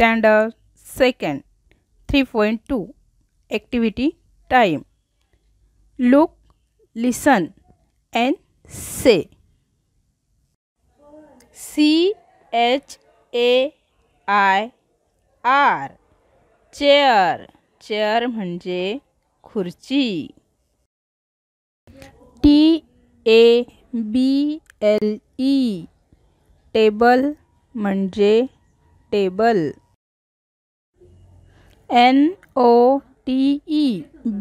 standard second 3.2 activity time look listen and say c h a i r chair chair म्हणजे खुर्ची T A B L E table म्हणजे table N O T E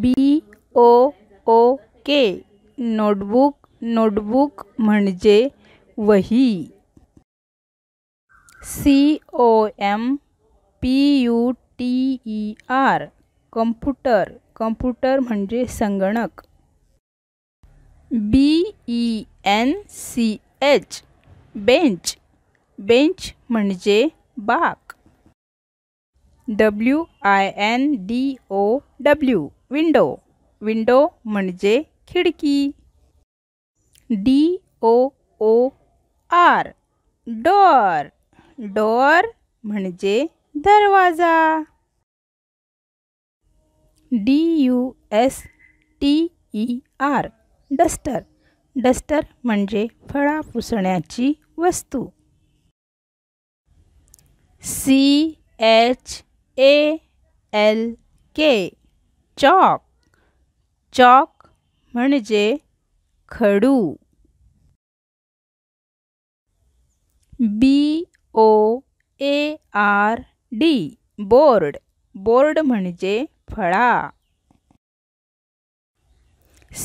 B O O K notebook notebook मजे वही C O M P U T E e R computer computer मजे संगणक B E N C H bench bench मजे बाक W I N D O W window window म्हणजे खिडकी D O O R door door म्हणजे दरवाजा D U S T E R duster duster म्हणजे फळा पुसण्याची वस्तु सी एच ए एल के चौक चौक म्हणजे खडू B O A R D board board म्हणजे फळा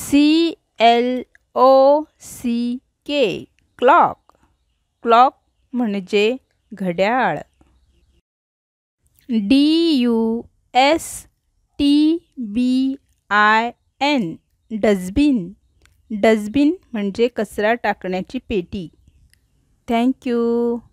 सी एल ओ सी के क्लॉक क्लॉक म्हणजे घड्याळ D U S T B I N dustbin dustbin म्हणजे कचरा टाकण्याची पेटी थँक्यू